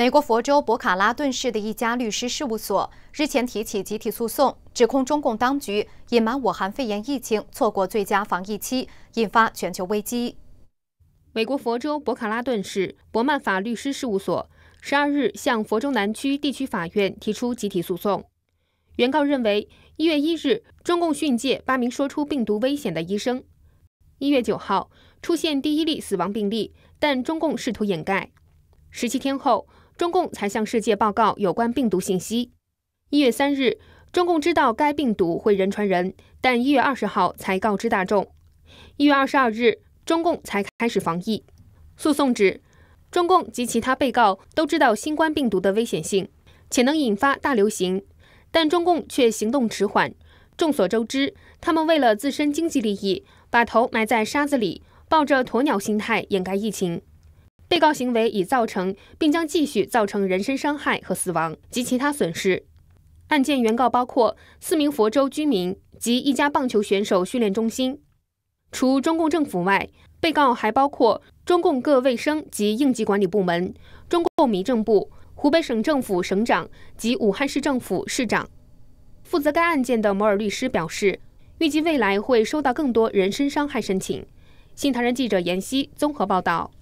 美国佛州博卡拉顿市的一家律师事务所日前提起集体诉讼，指控中共当局隐瞒武汉肺炎疫情，错过最佳防疫期，引发全球危机。美国佛州博卡拉顿市伯曼法律师事务所十二日向佛州南区地区法院提出集体诉讼。原告认为，一月一日中共训诫八名说出病毒危险的医生；一月九号出现第一例死亡病例，但中共试图掩盖。十七天后。中共才向世界报告有关病毒信息。一月三日，中共知道该病毒会人传人，但一月二十号才告知大众。一月二十二日，中共才开始防疫。诉讼指，中共及其他被告都知道新冠病毒的危险性，且能引发大流行，但中共却行动迟缓。众所周知，他们为了自身经济利益，把头埋在沙子里，抱着鸵鸟心态掩盖疫情。被告行为已造成，并将继续造成人身伤害和死亡及其他损失。案件原告包括四名佛州居民及一家棒球选手训练中心。除中共政府外，被告还包括中共各卫生及应急管理部门、中共民政部、湖北省政府省长及武汉市政府市长。负责该案件的摩尔律师表示，预计未来会收到更多人身伤害申请。新唐人记者闫希综合报道。